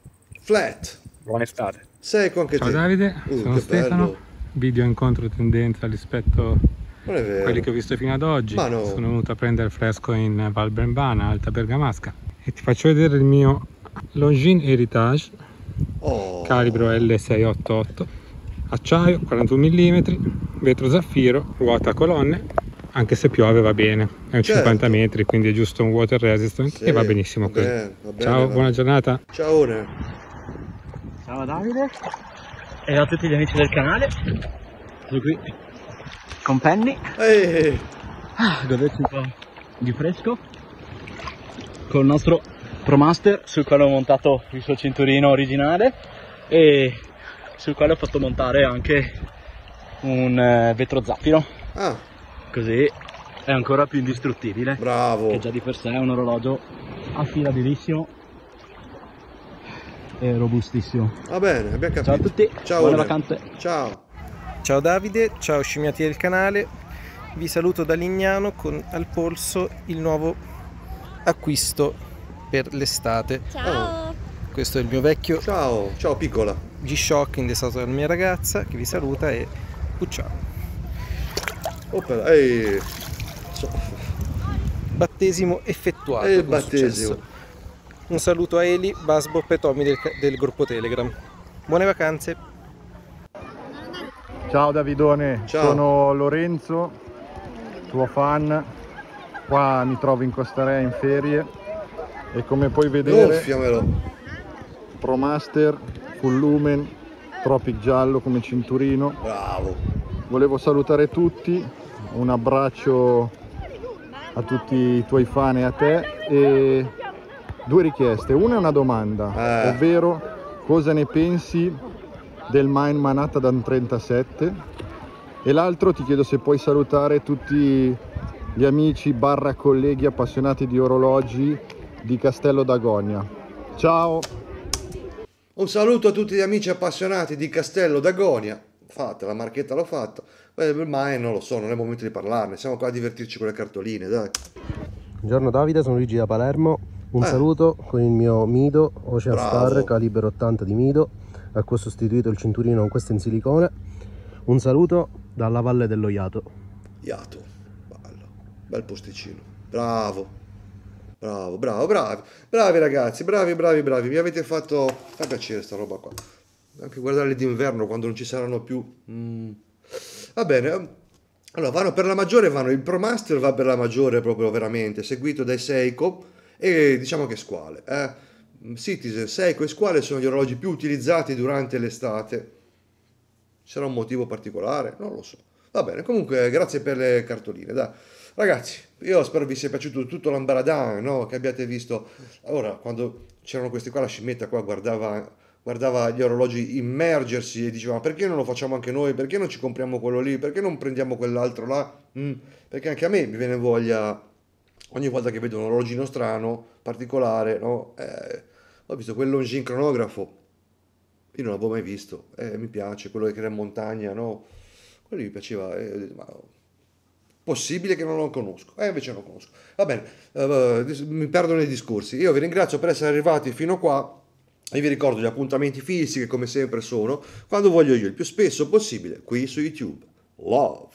A: Flat. Buona estate. Sei con che Ciao te. Davide, uh, sono Stefano. Bello.
D: Video incontro tendenza rispetto
A: a quelli che ho visto fino ad oggi. No.
D: Sono venuto a prendere il fresco in Val Brembana, Alta Bergamasca. E ti faccio vedere il mio Longines Heritage, oh. calibro L688, acciaio 41 mm, vetro zaffiro, ruota a colonne, anche se piove va bene, è un certo. 50 metri, quindi è giusto un water resistant sì, e va benissimo va così. Bene, Ciao, buona giornata.
A: Ciao. Ciao Davide e a tutti gli amici del
E: canale. Sono qui con Penny. Ehi. Ah, goderci un po' di fresco con il nostro ProMaster sul quale ho montato il suo cinturino originale e sul quale ho fatto montare anche
B: un eh, vetro zaffiro. Ah così è
E: ancora
A: più indistruttibile. Bravo! Che già di per sé è un orologio
E: affidabilissimo
B: e robustissimo.
A: Va bene, abbiamo capito. Ciao a tutti, ciao, buone vacanze.
E: Ciao! Ciao Davide, ciao scimmiati del canale, vi saluto da Lignano con al polso il nuovo acquisto per l'estate. Ciao! Oh. Questo è il mio vecchio. Ciao, ciao piccola. G-Shock indessato dalla mia ragazza che vi saluta e ciao.
A: Opera, ehi. So.
E: Battesimo effettuato. E battesimo. Un saluto a Eli, Basbo e Tommy del, del gruppo Telegram. Buone vacanze.
B: Ciao Davidone, Ciao. sono Lorenzo, tuo fan. Qua mi trovo in Costa Rea in ferie e come puoi vedere Gonfiamelo. Pro Full Lumen, Tropic Giallo come cinturino. Bravo. Volevo salutare tutti un abbraccio a tutti i tuoi fan e a te e due richieste, una è una domanda, eh. ovvero cosa ne pensi del Mind Manhattan 37 e l'altro ti chiedo se puoi salutare tutti gli amici barra colleghi appassionati di orologi di Castello d'Agonia
A: Ciao! Un saluto a tutti gli amici appassionati di Castello d'Agonia, fatta, la marchetta l'ho fatta, ormai non lo so, non è il momento di parlarne, siamo qua a divertirci con le cartoline, dai.
E: Buongiorno Davide, sono Luigi da Palermo. Un eh. saluto con il mio Mido Ocean Bravo. Star calibro 80 di Mido, a cui ho sostituito il cinturino con questo in silicone.
A: Un saluto dalla Valle dello Iato. Iato, bello, bel posticino. Bravo. Bravo, bravo, bravi, bravi ragazzi, bravi, bravi, bravi, mi avete fatto, fa piacere sta roba qua, anche guardare d'inverno quando non ci saranno più, mm. Va bene. Ehm, allora, vanno per la maggiore, vanno il Promaster va per la maggiore proprio veramente, seguito dai Seiko e diciamo che Squale. Eh. Mm, Citizen, Seiko e Squale sono gli orologi più utilizzati durante l'estate. Sarà un motivo particolare? Non lo so. Va bene, comunque grazie per le cartoline. Dai. Ragazzi, io spero vi sia piaciuto tutto l'ambaradan, no? che abbiate visto. Allora, quando c'erano questi qua, la scimmietta qua guardava guardava gli orologi immergersi e diceva ma perché non lo facciamo anche noi, perché non ci compriamo quello lì, perché non prendiamo quell'altro là, mm, perché anche a me mi viene voglia ogni volta che vedo un orologino strano, particolare, no? eh, ho visto quello in cronografo, io non l'avevo mai visto, eh, mi piace, quello che era in montagna, no? quello mi piaceva, eh, ma possibile che non lo conosco, eh, invece non lo conosco. Va bene, eh, mi perdo nei discorsi, io vi ringrazio per essere arrivati fino a qua e vi ricordo gli appuntamenti fisici che come sempre sono quando voglio io, il più spesso possibile, qui su YouTube. Love!